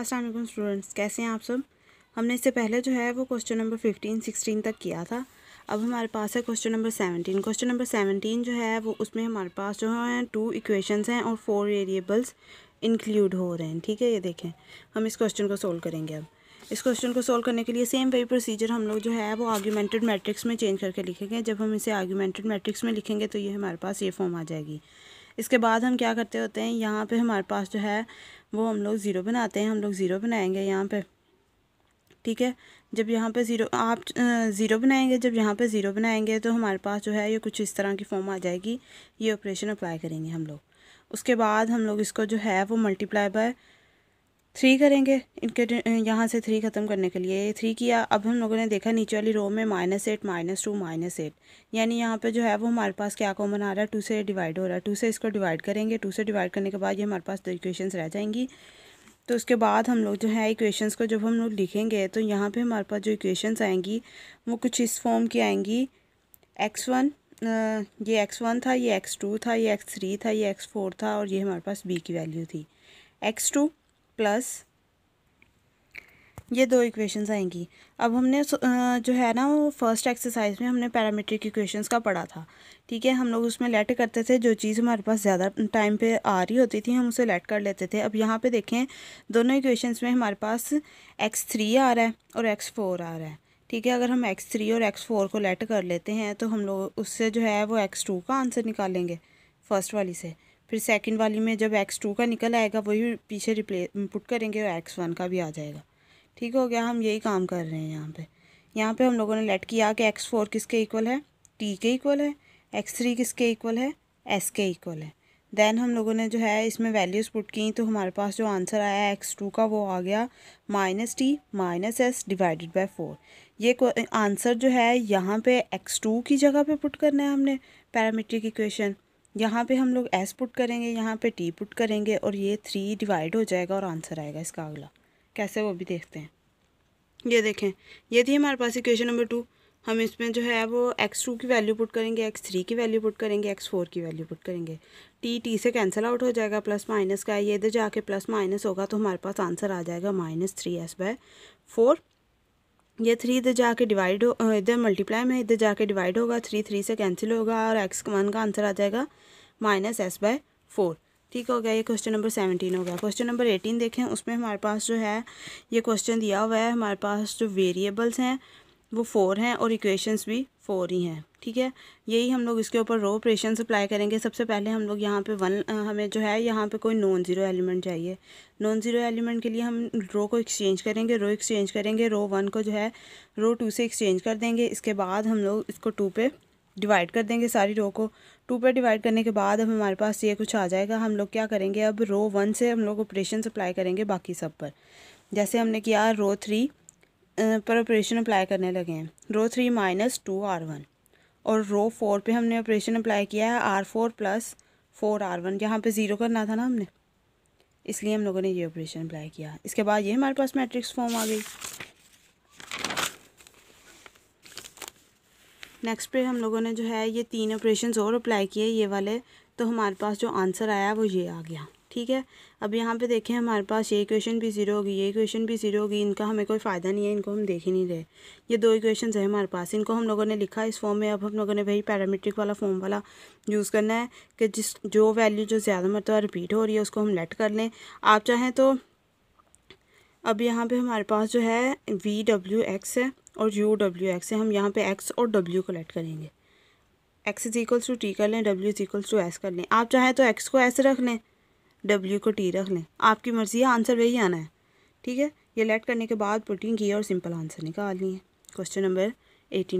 Aslam students कैसे हैं आप सब हमने इससे पहले जो है वो क्वेश्चन नंबर फिफ्टीन सिक्सटीन तक किया था अब हमारे पास है question number seventeen question number seventeen जो है वो उसमें हमारे पास जो है टू इक्वेशंस हैं और फोर वेरिएबल्स इंक्लूड हो रहे हैं ठीक है ये देखें हम इस क्वेश्चन को सोल्व करेंगे अब इस क्वेश्चन को सोल्व करने के लिए सेम वही प्रोसीजर हम लोग जो है वो आर्ग्यूमेंटेड मैट्रिक्स में चेंज करके लिखेंगे जब हम इसे आर्ग्यूमेंटेड मैट्रिक्स में लिखेंगे तो ये हमारे पास ये फॉर्म आ जाएगी इसके बाद हम क्या करते होते हैं यहाँ पे हमारे पास जो है वो हम लोग ज़ीरो बनाते हैं हम लोग ज़ीरो बनाएंगे यहाँ पे ठीक है जब यहाँ पे ज़ीरो आप ज़ीरो बनाएंगे जब यहाँ पे ज़ीरो बनाएंगे तो हमारे पास जो है ये कुछ इस तरह की फॉर्म आ जाएगी ये ऑपरेशन अप्लाई करेंगे हम लोग उसके बाद हम लोग इसको जो है वो मल्टीप्लाई बाय थ्री करेंगे इनके यहाँ से थ्री ख़त्म करने के लिए थ्री किया अब हम लोगों ने देखा नीचे वाली रो में minus eight minus two minus eight यानी यहाँ पे जो है वो हमारे पास क्या कॉमन आ रहा है टू से डिवाइड हो रहा है टू से इसको डिवाइड करेंगे टू से डिवाइड करने के बाद ये हमारे पास दो इक्वेशंस रह जाएंगी तो उसके बाद हम लोग जो है इक्वेशन को जब हम लोग लिखेंगे तो यहाँ पर हमारे पास जो इक्वेशंस आएंगी वो कुछ इस फॉर्म की आएंगी एक्स वन ये एक्स वन था ये एक्स टू था ये एक्स थ्री था ये एक्स फोर था और ये हमारे पास बी की वैल्यू थी एक्स टू प्लस ये दो इक्वेशंस आएंगी अब हमने जो है ना वो फर्स्ट एक्सरसाइज में हमने पैरामीट्रिक इक्वेशंस का पढ़ा था ठीक है हम लोग उसमें लेट करते थे जो चीज़ हमारे पास ज़्यादा टाइम पे आ रही होती थी हम उसे लेट कर लेते थे अब यहाँ पे देखें दोनों इक्वेशंस में हमारे पास एक्स थ्री आ रहा है और एक्स फोर आ रहा है ठीक है अगर हम एक्स थ्री और एक्स फोर को लेट कर लेते हैं तो हम लोग उससे जो है वो एक्स टू का आंसर निकालेंगे फर्स्ट वाली से फिर सेकंड वाली में जब एक्स टू का निकल आएगा वही पीछे रिप्ले पुट करेंगे और एक्स वन का भी आ जाएगा ठीक हो गया हम यही काम कर रहे हैं यहाँ पे यहाँ पे हम लोगों ने लेट किया कि एक्स फोर किसके इक्वल है टी के इक्वल है एक्स थ्री किसके इक्वल है एस के इक्वल है देन हम लोगों ने जो है इसमें वैल्यूज़ पुट की तो हमारे पास जो आंसर आया एक्स टू का वो आ गया minus T minus S divided by four ये आंसर जो है यहाँ पे एक्स टू की जगह पे पुट करना है हमने पैरामीट्रिक इक्वेशन यहाँ पे हम लोग एस पुट करेंगे यहाँ पे टी पुट करेंगे और ये थ्री डिवाइड हो जाएगा और आंसर आएगा इसका अगला कैसे वो भी देखते हैं ये देखें ये थी हमारे पास इक्वेशन नंबर टू हम इसमें जो है वो एक्स टू की वैल्यू पुट करेंगे एक्स थ्री की वैल्यू पुट करेंगे एक्स फोर की वैल्यू पुट करेंगे टी टी से कैंसिल आउट हो जाएगा प्लस माइनस का ये इधर जाके प्लस माइनस होगा तो हमारे पास आंसर आ जाएगा minus three S by four ये थ्री इधर जाके डिवाइड हो इधर मल्टीप्लाई में इधर जाके डिवाइड होगा थ्री थ्री से कैंसिल होगा और एक्स वन का आंसर आ जाएगा माइनस एस बाय फोर ठीक हो गया ये क्वेश्चन नंबर सेवनटीन हो गया क्वेश्चन नंबर एटीन देखें उसमें हमारे पास जो है ये क्वेश्चन दिया हुआ है हमारे पास जो वेरिएबल्स हैं वो फ़ोर हैं और इक्वेशंस भी फ़ोर ही हैं ठीक है यही हम लोग इसके ऊपर रो ऑपरेशन अप्लाई करेंगे सबसे पहले हम लोग यहाँ पे वन हमें जो है यहाँ पे कोई नॉन ज़ीरो एलिमेंट चाहिए नॉन ज़ीरो एलिमेंट के लिए हम रो को एक्सचेंज करेंगे रो एक्सचेंज करेंगे रो वन को जो है रो टू से एक्सचेंज कर देंगे इसके बाद हम लोग इसको टू पे डिवाइड कर देंगे सारी रो को टू पर डिवाइड करने के बाद अब हमारे पास ये कुछ आ जाएगा हम लोग क्या करेंगे अब रो वन से हम लोग ऑपरेशन अप्लाई करेंगे बाकी सब पर जैसे हमने किया रो थ्री पर ऑपरेशन अप्लाई करने लगे हैं row three minus two R one और रो फोर पे हमने ऑपरेशन अप्लाई किया है R four plus four R one यहाँ पर ज़ीरो करना था ना हमने इसलिए हम लोगों ने ये ऑपरेशन अप्लाई किया इसके बाद ये हमारे पास मैट्रिक्स फॉर्म आ गई नेक्स्ट पे हम लोगों ने जो है ये तीन ऑपरेशन और अप्लाई किए ये वाले तो हमारे पास जो आंसर आया वो ये आ गया ठीक है अब यहाँ पे देखें हमारे पास ये इक्वेशन भी ज़ीरो होगी ये इक्वेशन भी ज़ीरो होगी इनका हमें कोई फ़ायदा नहीं है इनको हम देख ही नहीं रहे ये दो इक्वेशन है हमारे पास इनको हम लोगों ने लिखा इस फॉर्म में अब हम लोगों ने वही पैरामीट्रिक वाला फॉर्म वाला यूज़ करना है कि जिस जो वैल्यू जो ज़्यादा मरतबा रिपीट हो रही है उसको हम लेट कर लें आप चाहें तो अब यहाँ पर हमारे पास जो है वी डब्ल्यू एक्स है और यू डब्ल्यू एक्स है हम यहाँ पर एक्स और डब्ल्यू को लेट करेंगे x is equals to T कर लें W is equals to S कर लें आप चाहें तो एक्स को ऐसे रख लें डब्ल्यू को टी रख लें आपकी मर्ज़ी है आंसर वही आना है ठीक है ये लेट करने के बाद प्रोटीन की और सिंपल आंसर निकालनी है क्वेश्चन नंबर एटीन